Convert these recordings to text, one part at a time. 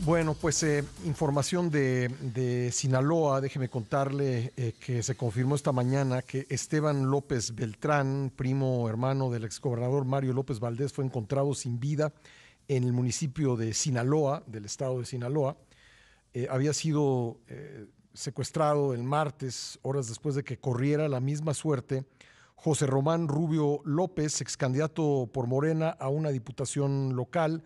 Bueno, pues eh, información de, Sinaloa, déjeme contarle eh, que se confirmó esta mañana que Esteban López Beltrán, primo hermano del exgobernador Mario López Valdés, fue encontrado sin vida en el municipio de Sinaloa, del estado de Sinaloa. Eh, había sido secuestrado el martes, horas después de que corriera la misma suerte, José Román Rubio López, ex por Morena a una diputación local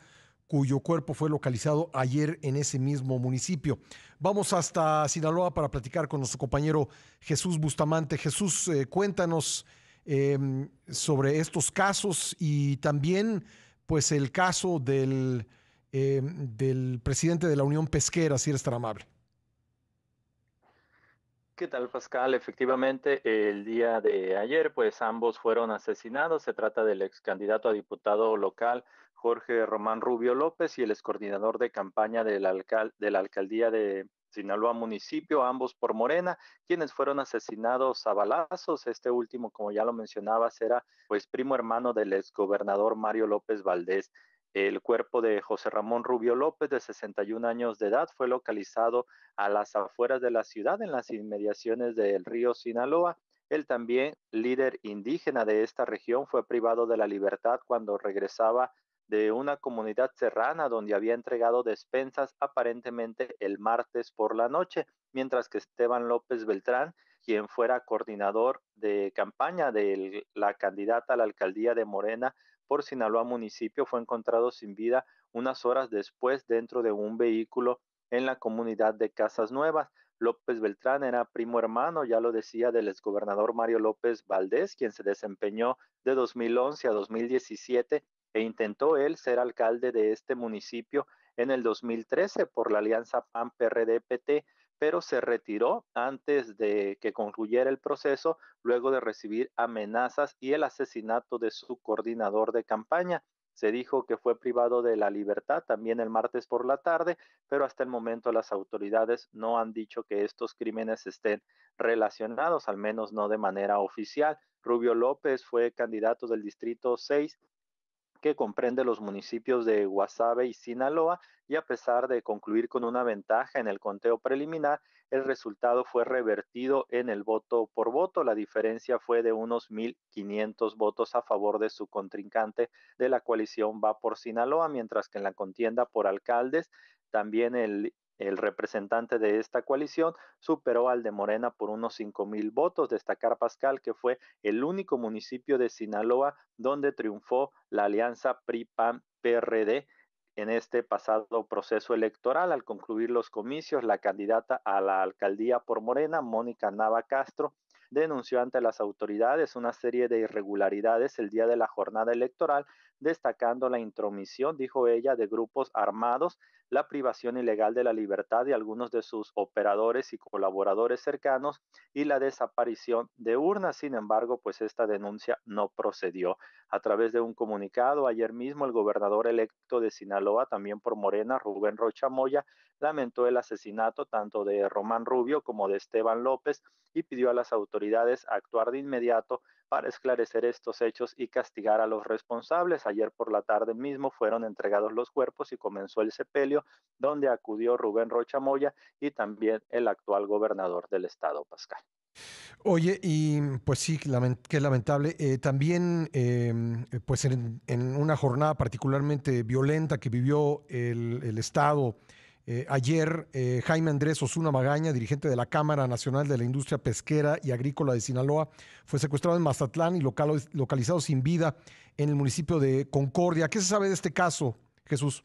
cuyo cuerpo fue localizado ayer en ese mismo municipio. Vamos hasta Sinaloa para platicar con nuestro compañero Jesús Bustamante. Jesús, eh, cuéntanos em, sobre estos casos y también pues el caso del, em, del presidente de la Unión Pesquera, si eres tan amable. ¿Qué tal, Pascal? Efectivamente, el día de ayer, pues ambos fueron asesinados. Se trata del ex candidato a diputado local Jorge Román Rubio López y el excoordinador de campaña de la, de alcaldía de Sinaloa municipio, ambos por Morena, quienes fueron asesinados a balazos. Este último, como ya lo mencionabas, era pues primo hermano del exgobernador Mario López Valdés. El cuerpo de José Ramón Rubio López, de 61 años de edad, fue localizado a las afueras de la ciudad, en las inmediaciones del río Sinaloa. Él también, líder indígena de esta región, fue privado de la libertad cuando regresaba de una comunidad serrana donde había entregado despensas aparentemente el martes por la noche, mientras que Esteban López Beltrán, quien fuera coordinador de campaña de la candidata a la alcaldía de Morena por Sinaloa municipio, fue encontrado sin vida unas horas después dentro de un vehículo en la comunidad de Casas Nuevas. López Beltrán era primo hermano, ya lo decía, del exgobernador Mario López Valdés, quien se desempeñó de 2011 a 2017 e intentó él ser alcalde de este municipio en el 2013 por la alianza PAN-PRD-PT, pero se retiró antes de que concluyera el proceso, luego de recibir amenazas y el asesinato de su coordinador de campaña. Se dijo que fue privado de la libertad también el martes por la tarde, pero hasta el momento las autoridades no han dicho que estos crímenes estén relacionados, al menos no de manera oficial. Rubio López fue candidato del Distrito 6 que comprende los municipios de Guasave y Sinaloa, y a pesar de concluir con una ventaja en el conteo preliminar, el resultado fue revertido en el voto por voto. La diferencia fue de unos 1.500 votos a favor de su contrincante de la coalición Va por Sinaloa, mientras que en la contienda por alcaldes, también el el representante de esta coalición superó al de Morena por unos 5 mil votos. Destacar Pascal que fue el único municipio de Sinaloa donde triunfó la alianza PRI-PAN-PRD en este pasado proceso electoral. Al concluir los comicios, la candidata a la alcaldía por Morena, Mónica Nava Castro, denunció ante las autoridades una serie de irregularidades el día de la jornada electoral, destacando la intromisión, dijo ella, de grupos armados, la privación ilegal de la libertad de algunos de sus operadores y colaboradores cercanos y la desaparición de urnas. Sin embargo, pues esta denuncia no procedió. A través de un comunicado, ayer mismo el gobernador electo de Sinaloa, también por Morena, Rubén Rocha Moya, lamentó el asesinato tanto de Román Rubio como de Esteban López y pidió a las autoridades actuar de inmediato para esclarecer estos hechos y castigar a los responsables. Ayer por la tarde mismo fueron entregados los cuerpos y comenzó el sepelio, donde acudió Rubén Rocha Moya y también el actual gobernador del estado, Pascal. Oye, y pues sí, qué lamentable. Eh, también, em, pues en, una jornada particularmente violenta que vivió el, el Estado eh, ayer, eh, Jaime Andrés Osuna Magaña, dirigente de la Cámara Nacional de la Industria Pesquera y Agrícola de Sinaloa, fue secuestrado en Mazatlán y localizado sin vida en el municipio de Concordia. ¿Qué se sabe de este caso, Jesús?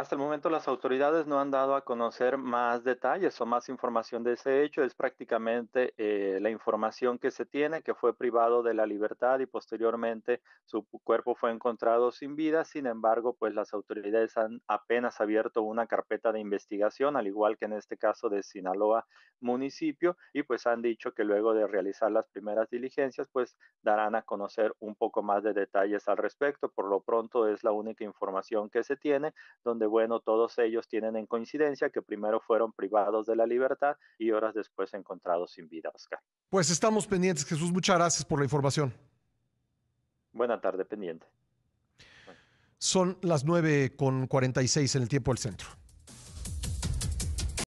Hasta el momento las autoridades no han dado a conocer más detalles o más información de ese hecho. Es prácticamente eh, la información que se tiene, que fue privado de la libertad y posteriormente su cuerpo fue encontrado sin vida. Sin embargo, pues las autoridades han apenas abierto una carpeta de investigación, al igual que en este caso de Sinaloa municipio, y pues han dicho que luego de realizar las primeras diligencias, pues darán a conocer un poco más de detalles al respecto. Por lo pronto es la única información que se tiene, donde bueno, todos ellos tienen en coincidencia que primero fueron privados de la libertad y horas después encontrados sin vida, Pues estamos pendientes, Jesús. Muchas gracias por la información. Buena tarde, pendiente. Son las 9 con 46 en el tiempo del centro.